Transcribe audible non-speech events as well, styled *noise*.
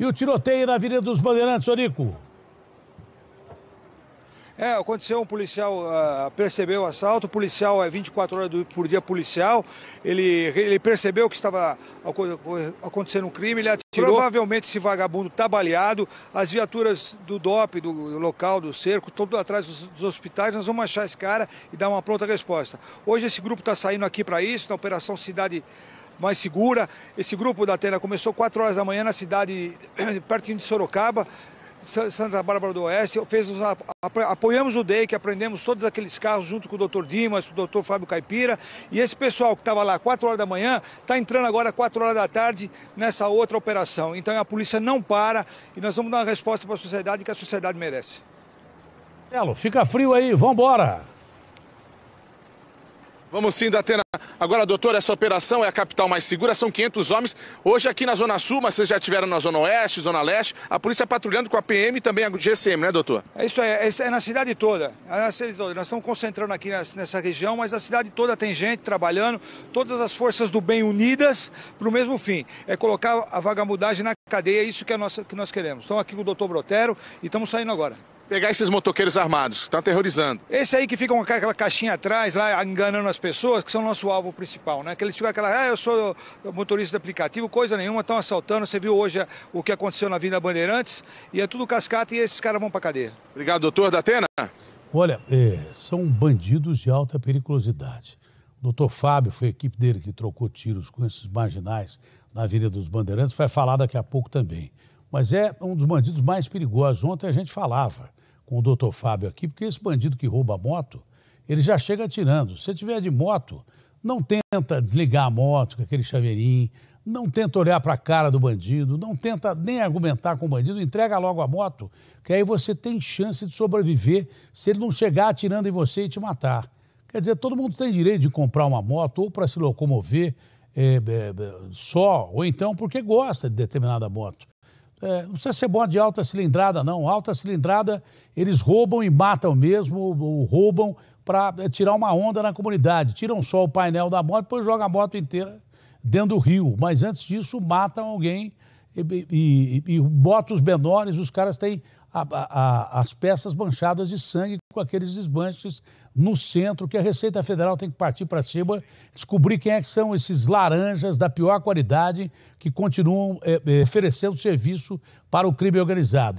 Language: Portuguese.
E o tiroteio na Avenida dos Bandeirantes, Orico. É, aconteceu, um policial uh, percebeu o assalto, o policial é 24 horas do, por dia policial, ele, ele percebeu que estava acontecendo um crime, ele atirou. Provavelmente esse vagabundo está baleado, as viaturas do DOP, do, do local, do cerco, todo atrás dos, dos, hospitais, nós vamos achar esse cara e dar uma pronta resposta. Hoje esse grupo está saindo aqui para isso, na Operação Cidade mais segura. Esse grupo da Atena começou 4 horas da manhã na cidade, *clears throat* pertinho de Sorocaba, Santa Bárbara do Oeste, fez, apoiamos o DEI, que aprendemos todos aqueles carros junto com o Dr. Dimas, o Dr. Fábio Caipira, e esse pessoal que estava lá 4 horas da manhã, está entrando agora 4 horas da tarde nessa outra operação. Então a polícia não para e nós vamos dar uma resposta para a sociedade que a sociedade merece. Telo, fica frio aí, vambora! Vamos sim, Datena. Agora, doutor, essa operação é a capital mais segura, são 500 homens. Hoje aqui na Zona Sul, mas vocês já estiveram na Zona Oeste, Zona Leste, a polícia patrulhando com a PM e também a GCM, né, doutor? É isso aí, é, é na cidade toda. É na cidade toda. Nós estamos concentrando aqui nessa região, mas a cidade toda tem gente trabalhando, todas as forças do bem unidas para o mesmo fim, é colocar a vagabundagem na cadeia, é isso que, é nossa, que nós queremos. Estamos aqui com o doutor Brotero e estamos saindo agora pegar esses motoqueiros armados que estão aterrorizando. Esse aí que fica com aquela caixinha atrás, lá enganando as pessoas, que são nosso alvo principal, né? Que eles ficam aquela, ah, eu sou motorista de aplicativo, coisa nenhuma, estão assaltando. Você viu hoje é, o que aconteceu na Vila Bandeirantes e é tudo cascata e esses caras vão para cadeia. Obrigado, doutor da Atena. Olha, é, são bandidos de alta periculosidade. O doutor Fábio, foi a equipe dele que trocou tiros com esses marginais na Avenida dos Bandeirantes, vai falar daqui a pouco também mas é um dos bandidos mais perigosos. Ontem a gente falava com o doutor Fábio aqui, porque esse bandido que rouba a moto, ele já chega atirando. Se tiver de moto, não tenta desligar a moto com aquele chaveirinho, não tenta olhar para a cara do bandido, não tenta nem argumentar com o bandido, entrega logo a moto, que aí você tem chance de sobreviver se ele não chegar atirando em você e te matar. Quer dizer, todo mundo tem direito de comprar uma moto ou para se locomover é, é, só, ou então porque gosta de determinada moto. É, não precisa ser bom de alta cilindrada, não. Alta cilindrada, eles roubam e matam mesmo, ou roubam para é, tirar uma onda na comunidade. Tiram só o painel da moto, depois jogam a moto inteira dentro do rio. Mas antes disso, matam alguém e, e, e, e os menores, os caras têm a, a, a, as peças manchadas de sangue com aqueles desmanches no centro, que a Receita Federal tem que partir para cima, descobrir quem é que são esses laranjas da pior qualidade que continuam é, oferecendo serviço para o crime organizado.